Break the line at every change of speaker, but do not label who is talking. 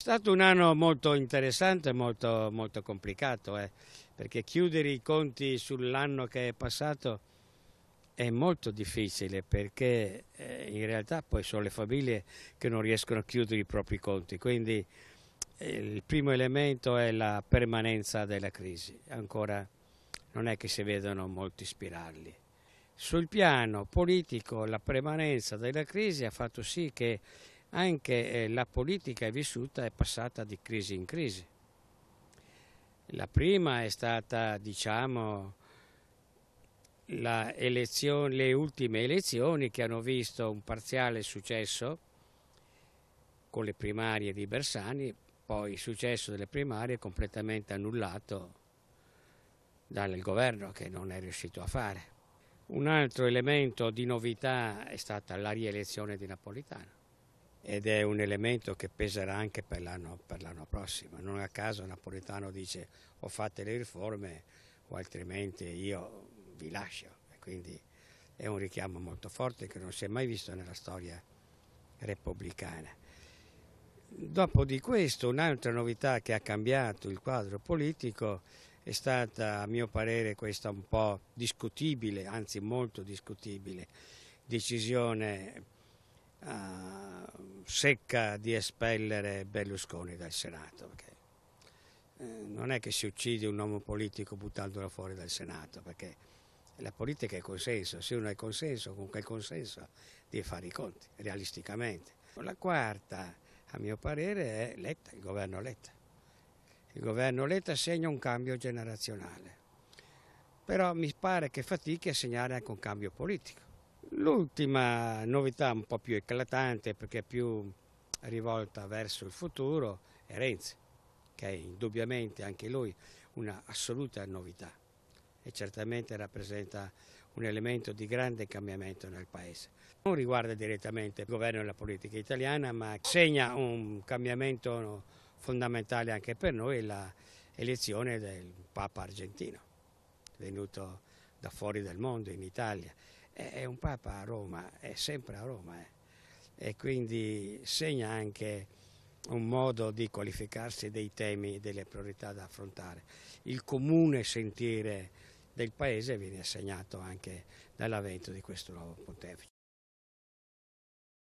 È stato un anno molto interessante, molto, molto complicato, eh, perché chiudere i conti sull'anno che è passato è molto difficile perché eh, in realtà poi sono le famiglie che non riescono a chiudere i propri conti, quindi eh, il primo elemento è la permanenza della crisi, ancora non è che si vedono molti spiragli. Sul piano politico la permanenza della crisi ha fatto sì che anche eh, la politica è vissuta e passata di crisi in crisi. La prima è stata, diciamo, elezione, le ultime elezioni che hanno visto un parziale successo con le primarie di Bersani, poi il successo delle primarie completamente annullato dal governo che non è riuscito a fare. Un altro elemento di novità è stata la rielezione di Napolitano ed è un elemento che peserà anche per l'anno, prossimo. Non a caso Napoletano dice o fate le riforme o altrimenti io vi lascio. E quindi è un richiamo molto forte che non si è mai visto nella storia repubblicana. Dopo di questo un'altra novità che ha cambiato il quadro politico è stata a mio parere questa un po' discutibile, anzi molto discutibile, decisione uh, secca di espellere Berlusconi dal Senato. Perché eh, non è che si uccide un uomo politico buttandolo fuori dal Senato, perché la politica è consenso, se uno è consenso, con quel consenso, devi fare i conti, realisticamente. La quarta, a mio parere, è Letta, il governo Letta. Il governo Letta segna un cambio generazionale, però mi pare che fatichi a segnare anche un cambio politico L'ultima novità un po' più eclatante perché più rivolta verso il futuro è Renzi, che è indubbiamente anche lui un'assoluta novità e certamente rappresenta un elemento di grande cambiamento nel Paese. Non riguarda direttamente il governo e la politica italiana, ma segna un cambiamento fondamentale anche per noi l'elezione del Papa argentino, venuto da fuori dal mondo in Italia è un Papa a Roma, è sempre a Roma eh. e quindi segna anche un modo di qualificarsi dei temi e delle priorità da affrontare. Il comune sentire del Paese viene assegnato anche dall'avvento di questo nuovo pontefice.